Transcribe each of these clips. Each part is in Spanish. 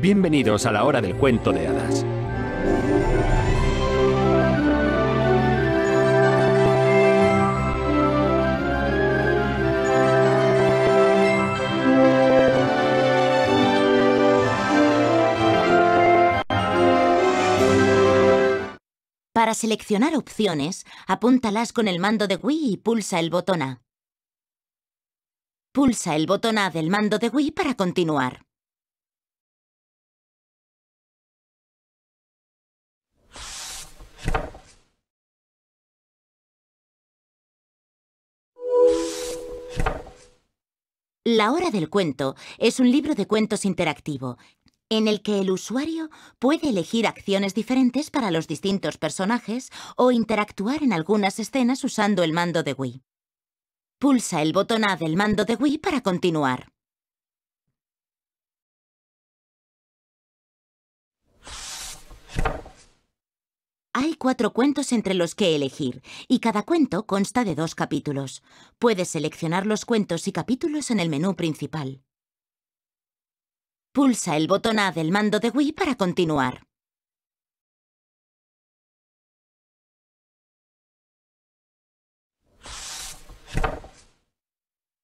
Bienvenidos a la hora del cuento de hadas. Para seleccionar opciones, apúntalas con el mando de Wii y pulsa el botón A. Pulsa el botón A del mando de Wii para continuar. La Hora del Cuento es un libro de cuentos interactivo en el que el usuario puede elegir acciones diferentes para los distintos personajes o interactuar en algunas escenas usando el mando de Wii. Pulsa el botón A del mando de Wii para continuar. Hay cuatro cuentos entre los que elegir, y cada cuento consta de dos capítulos. Puedes seleccionar los cuentos y capítulos en el menú principal. Pulsa el botón A del mando de Wii para continuar.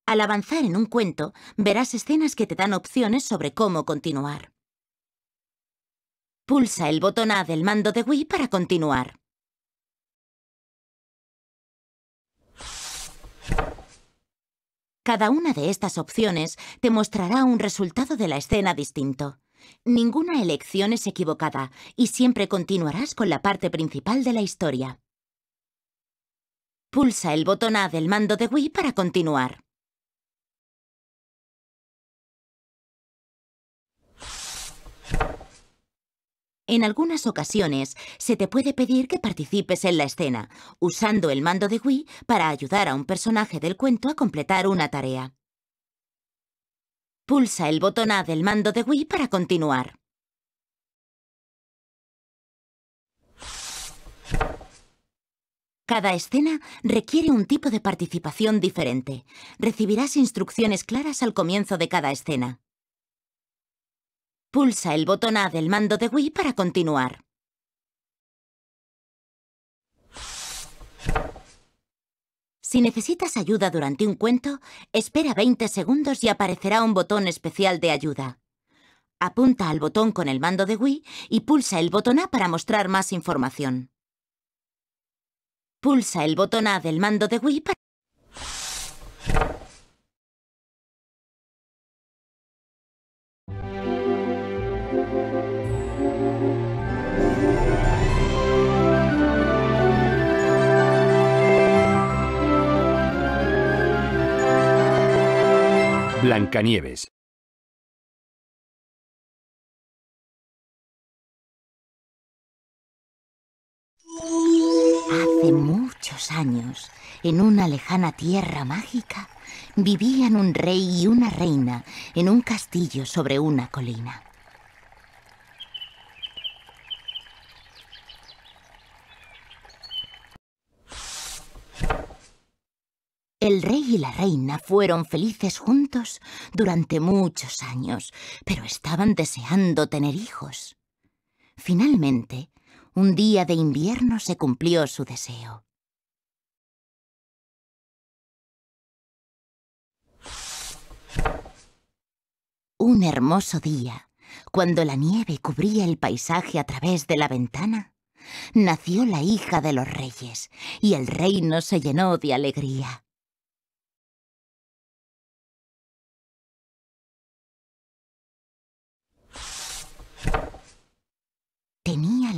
Al avanzar en un cuento, verás escenas que te dan opciones sobre cómo continuar. Pulsa el botón A del mando de Wii para continuar. Cada una de estas opciones te mostrará un resultado de la escena distinto. Ninguna elección es equivocada y siempre continuarás con la parte principal de la historia. Pulsa el botón A del mando de Wii para continuar. En algunas ocasiones se te puede pedir que participes en la escena, usando el mando de Wii para ayudar a un personaje del cuento a completar una tarea. Pulsa el botón A del mando de Wii para continuar. Cada escena requiere un tipo de participación diferente. Recibirás instrucciones claras al comienzo de cada escena. Pulsa el botón A del mando de Wii para continuar. Si necesitas ayuda durante un cuento, espera 20 segundos y aparecerá un botón especial de ayuda. Apunta al botón con el mando de Wii y pulsa el botón A para mostrar más información. Pulsa el botón A del mando de Wii para... Blancanieves. Hace muchos años, en una lejana tierra mágica, vivían un rey y una reina en un castillo sobre una colina. El rey y la reina fueron felices juntos durante muchos años, pero estaban deseando tener hijos. Finalmente, un día de invierno se cumplió su deseo. Un hermoso día, cuando la nieve cubría el paisaje a través de la ventana, nació la hija de los reyes y el reino se llenó de alegría.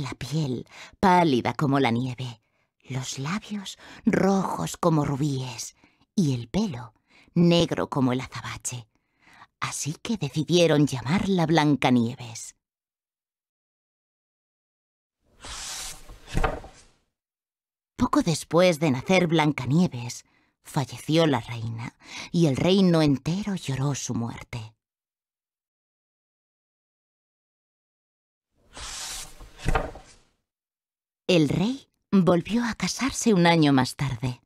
la piel, pálida como la nieve, los labios rojos como rubíes y el pelo negro como el azabache. Así que decidieron llamarla Blancanieves. Poco después de nacer Blancanieves, falleció la reina y el reino entero lloró su muerte. El rey volvió a casarse un año más tarde.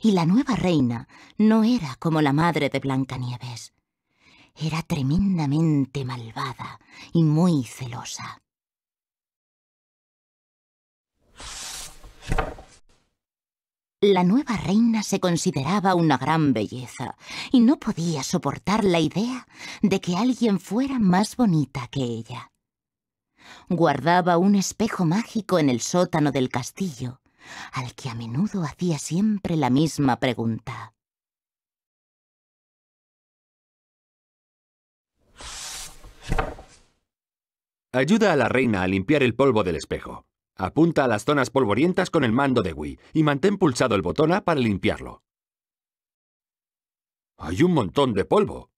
Y la nueva reina no era como la madre de Blancanieves. Era tremendamente malvada y muy celosa. La nueva reina se consideraba una gran belleza y no podía soportar la idea de que alguien fuera más bonita que ella guardaba un espejo mágico en el sótano del castillo, al que a menudo hacía siempre la misma pregunta. Ayuda a la reina a limpiar el polvo del espejo. Apunta a las zonas polvorientas con el mando de Wii y mantén pulsado el botón A para limpiarlo. Hay un montón de polvo.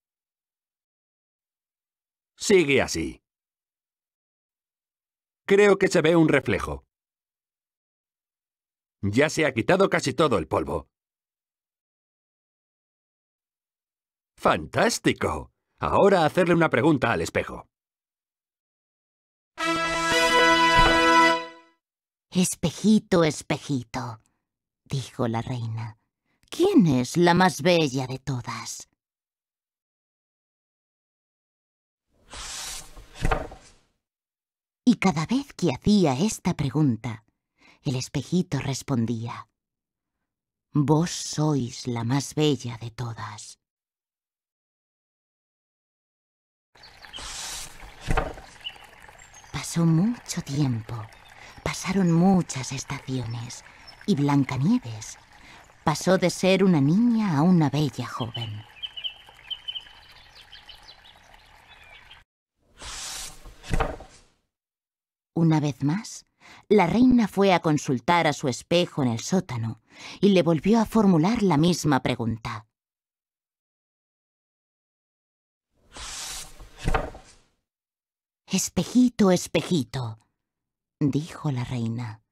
Sigue así. Creo que se ve un reflejo. Ya se ha quitado casi todo el polvo. ¡Fantástico! Ahora hacerle una pregunta al espejo. Espejito, espejito, dijo la reina, ¿quién es la más bella de todas? y cada vez que hacía esta pregunta, el espejito respondía, Vos sois la más bella de todas. Pasó mucho tiempo, pasaron muchas estaciones, y Blancanieves pasó de ser una niña a una bella joven. Una vez más, la reina fue a consultar a su espejo en el sótano y le volvió a formular la misma pregunta. Espejito, espejito, dijo la reina,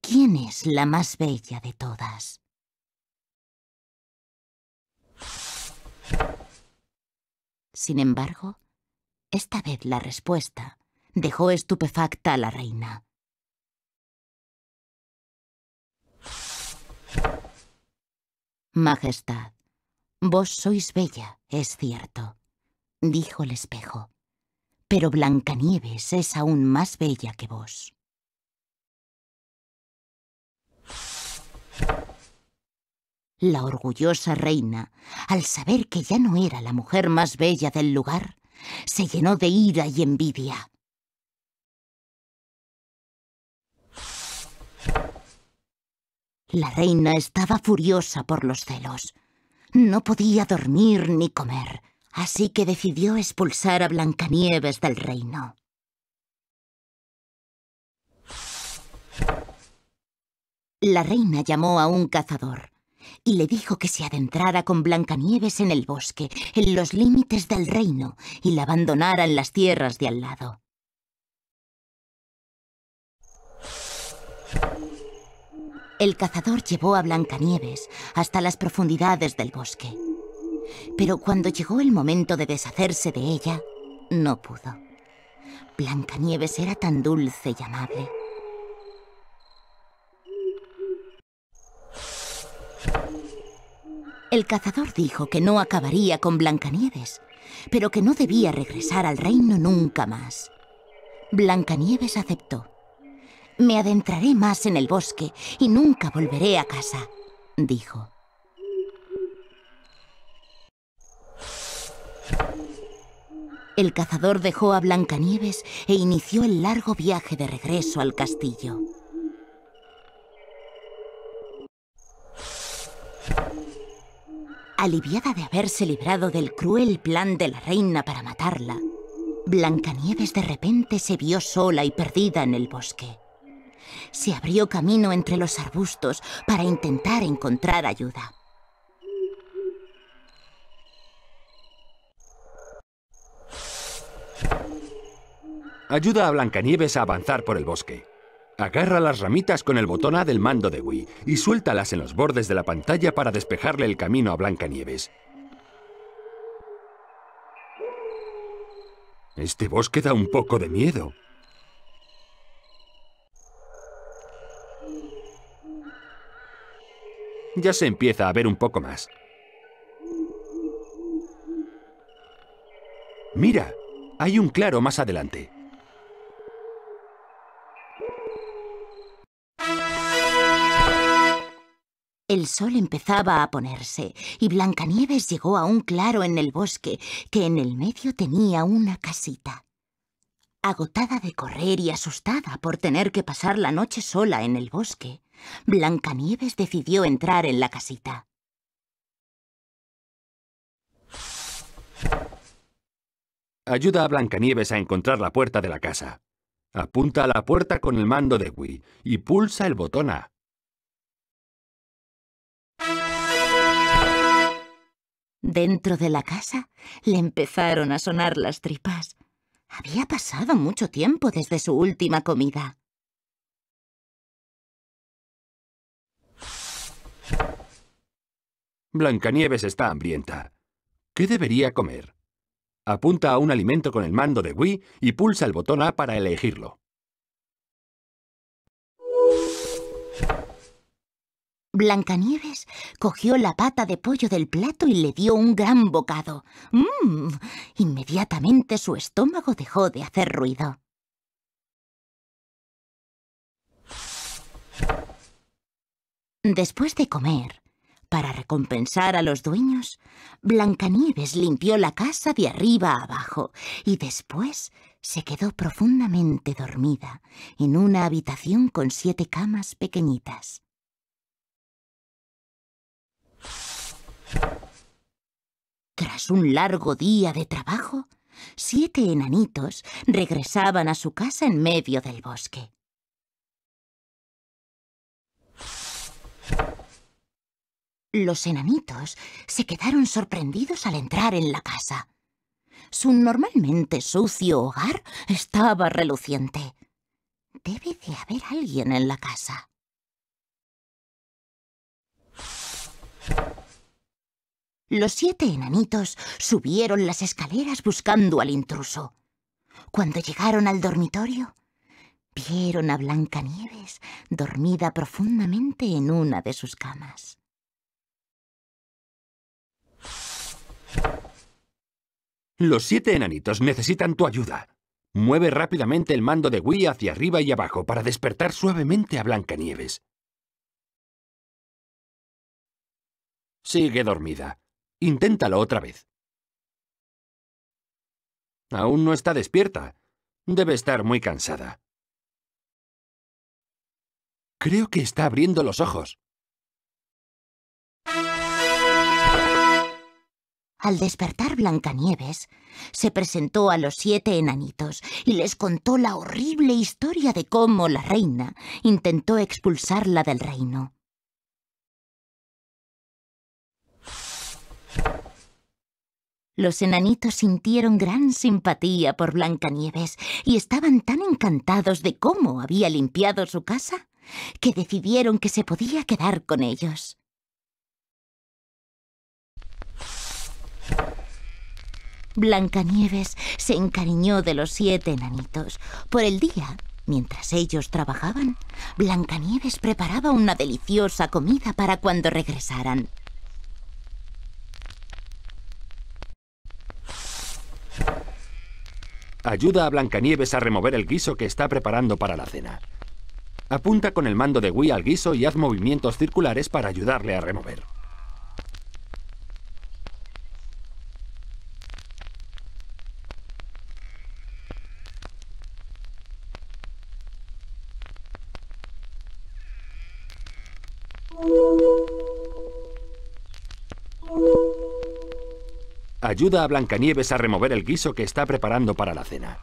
¿quién es la más bella de todas? Sin embargo, esta vez la respuesta dejó estupefacta a la reina. Majestad, vos sois bella, es cierto, dijo el espejo, pero Blancanieves es aún más bella que vos. La orgullosa reina, al saber que ya no era la mujer más bella del lugar, se llenó de ira y envidia. La reina estaba furiosa por los celos. No podía dormir ni comer, así que decidió expulsar a Blancanieves del reino. La reina llamó a un cazador y le dijo que se adentrara con Blancanieves en el bosque, en los límites del reino, y la abandonara en las tierras de al lado. El cazador llevó a Blancanieves hasta las profundidades del bosque. Pero cuando llegó el momento de deshacerse de ella, no pudo. Blancanieves era tan dulce y amable. El cazador dijo que no acabaría con Blancanieves, pero que no debía regresar al reino nunca más. Blancanieves aceptó me adentraré más en el bosque y nunca volveré a casa, dijo. El cazador dejó a Blancanieves e inició el largo viaje de regreso al castillo. Aliviada de haberse librado del cruel plan de la reina para matarla, Blancanieves de repente se vio sola y perdida en el bosque se abrió camino entre los arbustos para intentar encontrar ayuda. Ayuda a Blancanieves a avanzar por el bosque. Agarra las ramitas con el botón A del mando de Wii y suéltalas en los bordes de la pantalla para despejarle el camino a Blancanieves. Este bosque da un poco de miedo. Ya se empieza a ver un poco más. Mira, hay un claro más adelante. El sol empezaba a ponerse y Blancanieves llegó a un claro en el bosque que en el medio tenía una casita. Agotada de correr y asustada por tener que pasar la noche sola en el bosque, Blancanieves decidió entrar en la casita. Ayuda a Blancanieves a encontrar la puerta de la casa. Apunta a la puerta con el mando de Wii y pulsa el botón A. Dentro de la casa le empezaron a sonar las tripas. Había pasado mucho tiempo desde su última comida. Blancanieves está hambrienta. ¿Qué debería comer? Apunta a un alimento con el mando de Wii y pulsa el botón A para elegirlo. Blancanieves cogió la pata de pollo del plato y le dio un gran bocado. ¡Mmm! Inmediatamente su estómago dejó de hacer ruido. Después de comer, para recompensar a los dueños, Blancanieves limpió la casa de arriba a abajo y después se quedó profundamente dormida en una habitación con siete camas pequeñitas. Tras un largo día de trabajo, siete enanitos regresaban a su casa en medio del bosque. Los enanitos se quedaron sorprendidos al entrar en la casa. Su normalmente sucio hogar estaba reluciente. Debe de haber alguien en la casa. Los siete enanitos subieron las escaleras buscando al intruso. Cuando llegaron al dormitorio, vieron a Blancanieves dormida profundamente en una de sus camas. Los siete enanitos necesitan tu ayuda. Mueve rápidamente el mando de Wii hacia arriba y abajo para despertar suavemente a Blancanieves. Sigue dormida. Inténtalo otra vez. Aún no está despierta. Debe estar muy cansada. Creo que está abriendo los ojos. Al despertar Blancanieves, se presentó a los siete enanitos y les contó la horrible historia de cómo la reina intentó expulsarla del reino. Los enanitos sintieron gran simpatía por Blancanieves y estaban tan encantados de cómo había limpiado su casa que decidieron que se podía quedar con ellos. Blancanieves se encariñó de los siete enanitos. Por el día, mientras ellos trabajaban, Blancanieves preparaba una deliciosa comida para cuando regresaran. Ayuda a Blancanieves a remover el guiso que está preparando para la cena. Apunta con el mando de Wii al guiso y haz movimientos circulares para ayudarle a remover. ayuda a Blancanieves a remover el guiso que está preparando para la cena.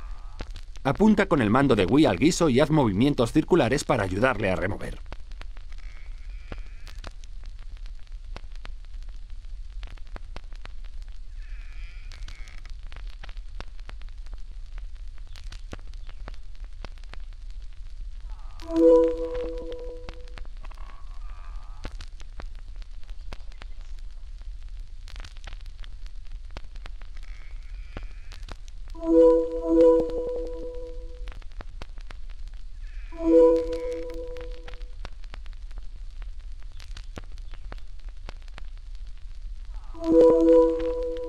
Apunta con el mando de Wii al guiso y haz movimientos circulares para ayudarle a remover.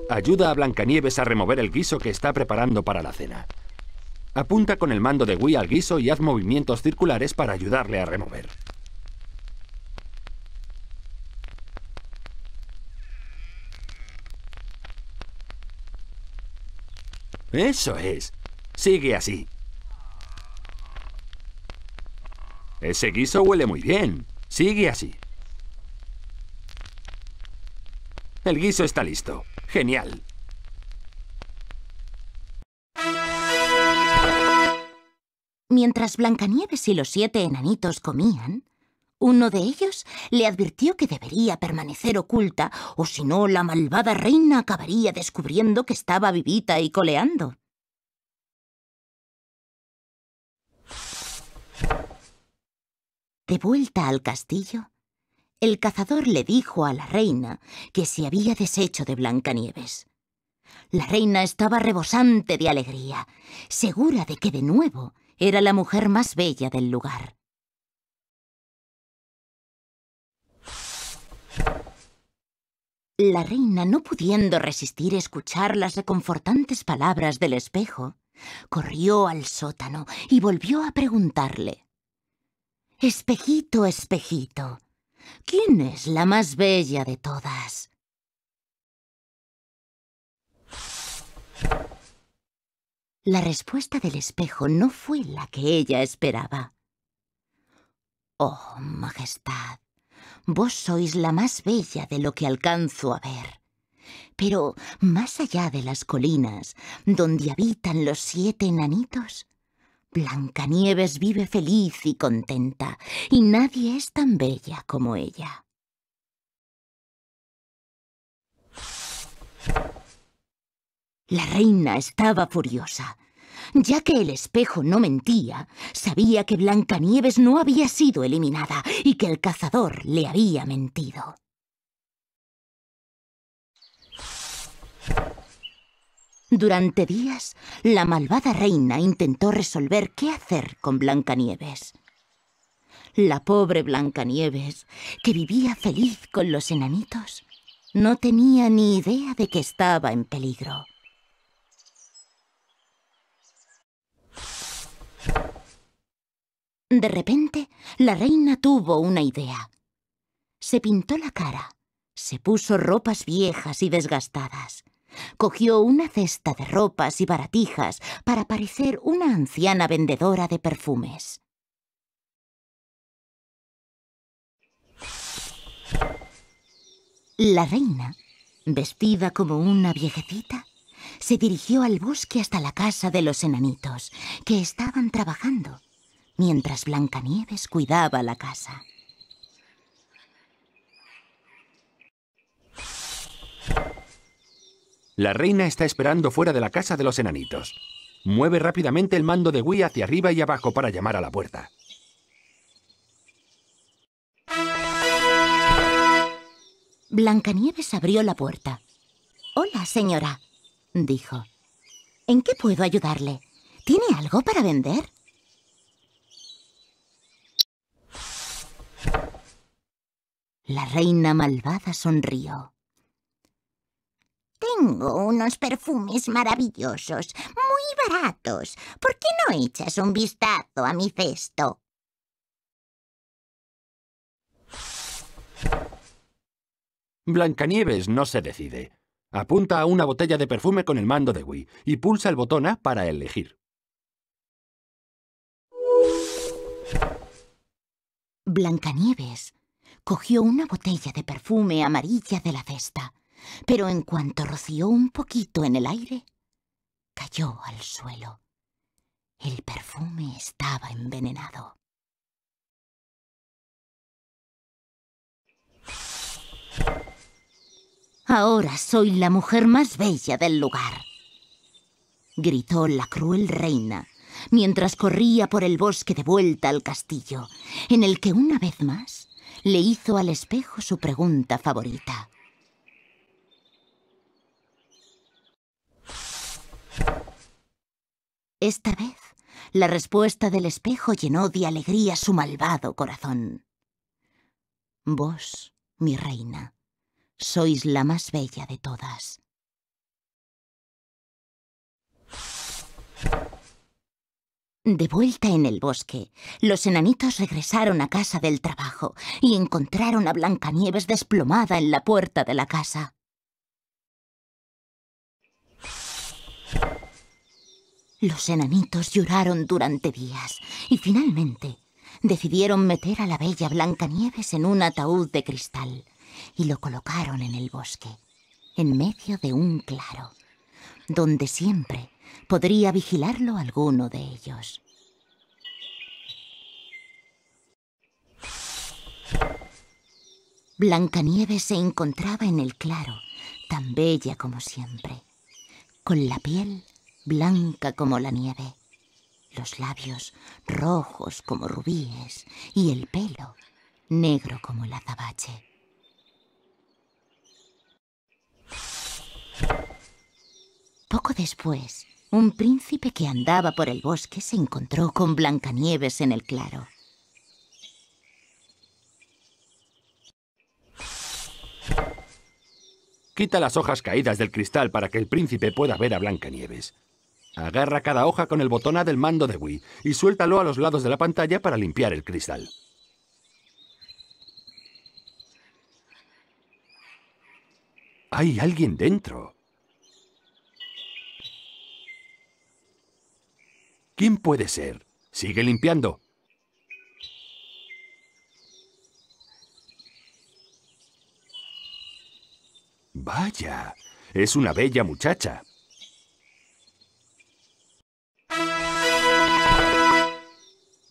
Ayuda a Blancanieves a remover el guiso que está preparando para la cena. Apunta con el mando de Wii al guiso y haz movimientos circulares para ayudarle a remover. Eso es. Sigue así. Ese guiso huele muy bien. Sigue así. El guiso está listo. Genial. Mientras Blancanieves y los siete enanitos comían, uno de ellos le advirtió que debería permanecer oculta, o si no, la malvada reina acabaría descubriendo que estaba vivita y coleando. De vuelta al castillo, el cazador le dijo a la reina que se había deshecho de Blancanieves. La reina estaba rebosante de alegría, segura de que de nuevo era la mujer más bella del lugar. La reina, no pudiendo resistir escuchar las reconfortantes palabras del espejo, corrió al sótano y volvió a preguntarle. Espejito, espejito, ¿Quién es la más bella de todas? La respuesta del espejo no fue la que ella esperaba. Oh, Majestad, vos sois la más bella de lo que alcanzo a ver. Pero más allá de las colinas, donde habitan los siete enanitos, Blancanieves vive feliz y contenta, y nadie es tan bella como ella. La reina estaba furiosa. Ya que el espejo no mentía, sabía que Blancanieves no había sido eliminada y que el cazador le había mentido. Durante días, la malvada reina intentó resolver qué hacer con Blancanieves. La pobre Blancanieves, que vivía feliz con los enanitos, no tenía ni idea de que estaba en peligro. De repente, la reina tuvo una idea. Se pintó la cara, se puso ropas viejas y desgastadas Cogió una cesta de ropas y baratijas para parecer una anciana vendedora de perfumes. La reina, vestida como una viejecita, se dirigió al bosque hasta la casa de los enanitos, que estaban trabajando, mientras Blancanieves cuidaba la casa. La reina está esperando fuera de la casa de los enanitos. Mueve rápidamente el mando de Wii hacia arriba y abajo para llamar a la puerta. Blancanieves abrió la puerta. Hola, señora, dijo. ¿En qué puedo ayudarle? ¿Tiene algo para vender? La reina malvada sonrió. Tengo unos perfumes maravillosos, muy baratos. ¿Por qué no echas un vistazo a mi cesto? Blancanieves no se decide. Apunta a una botella de perfume con el mando de Wii y pulsa el botón A para elegir. Blancanieves cogió una botella de perfume amarilla de la cesta pero en cuanto roció un poquito en el aire, cayó al suelo. El perfume estaba envenenado. Ahora soy la mujer más bella del lugar, gritó la cruel reina mientras corría por el bosque de vuelta al castillo, en el que una vez más le hizo al espejo su pregunta favorita. Esta vez, la respuesta del espejo llenó de alegría su malvado corazón. Vos, mi reina, sois la más bella de todas. De vuelta en el bosque, los enanitos regresaron a casa del trabajo y encontraron a Blancanieves desplomada en la puerta de la casa. Los enanitos lloraron durante días y finalmente decidieron meter a la bella Blancanieves en un ataúd de cristal y lo colocaron en el bosque, en medio de un claro, donde siempre podría vigilarlo alguno de ellos. Blancanieves se encontraba en el claro, tan bella como siempre, con la piel blanca como la nieve, los labios rojos como rubíes y el pelo negro como el azabache. Poco después, un príncipe que andaba por el bosque se encontró con Blancanieves en el claro. Quita las hojas caídas del cristal para que el príncipe pueda ver a Blancanieves. Agarra cada hoja con el botón A del mando de Wii y suéltalo a los lados de la pantalla para limpiar el cristal. Hay alguien dentro. ¿Quién puede ser? Sigue limpiando. Vaya, es una bella muchacha.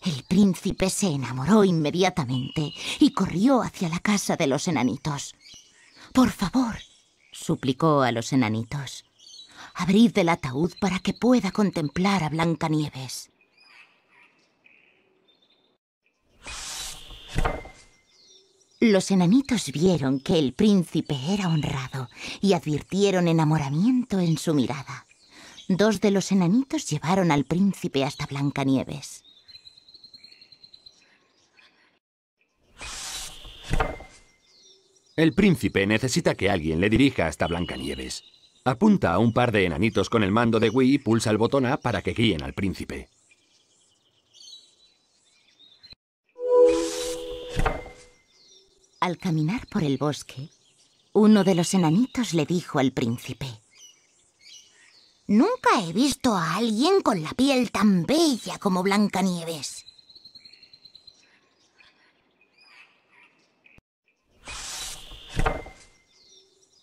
El príncipe se enamoró inmediatamente y corrió hacia la casa de los enanitos. Por favor, suplicó a los enanitos, abrid el ataúd para que pueda contemplar a Blancanieves. Los enanitos vieron que el príncipe era honrado y advirtieron enamoramiento en su mirada. Dos de los enanitos llevaron al príncipe hasta Blancanieves. El príncipe necesita que alguien le dirija hasta Blancanieves. Apunta a un par de enanitos con el mando de Wii y pulsa el botón A para que guíen al príncipe. Al caminar por el bosque, uno de los enanitos le dijo al príncipe. Nunca he visto a alguien con la piel tan bella como Blancanieves.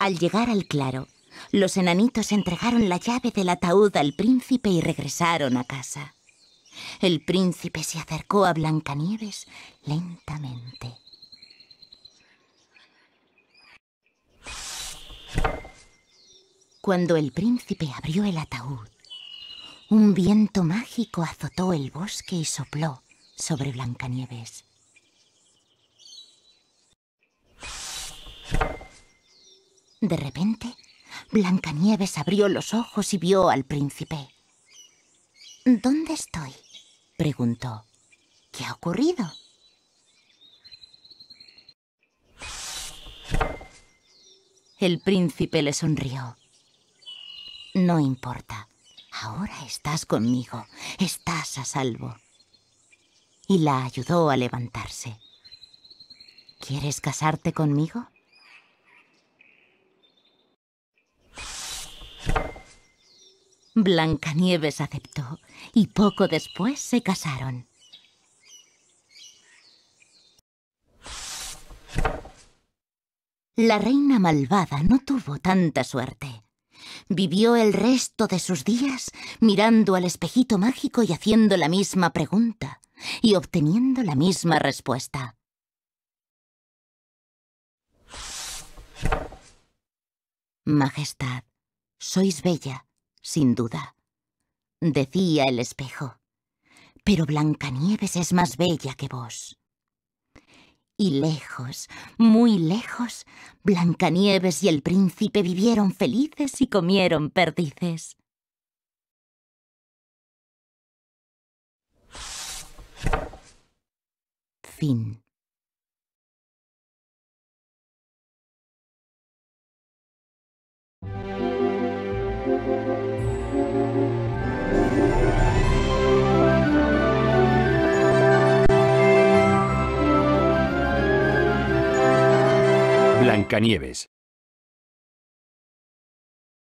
Al llegar al claro, los enanitos entregaron la llave del ataúd al príncipe y regresaron a casa. El príncipe se acercó a Blancanieves lentamente. Cuando el príncipe abrió el ataúd, un viento mágico azotó el bosque y sopló sobre Blancanieves. De repente, Blancanieves abrió los ojos y vio al príncipe. ¿Dónde estoy? preguntó. ¿Qué ha ocurrido? El príncipe le sonrió. No importa. Ahora estás conmigo. Estás a salvo. Y la ayudó a levantarse. ¿Quieres casarte conmigo? Blancanieves aceptó y poco después se casaron. La reina malvada no tuvo tanta suerte. Vivió el resto de sus días mirando al espejito mágico y haciendo la misma pregunta y obteniendo la misma respuesta. Majestad, sois bella, sin duda, decía el espejo, pero Blancanieves es más bella que vos. Y lejos, muy lejos, Blancanieves y el príncipe vivieron felices y comieron perdices. Fin. Canieves.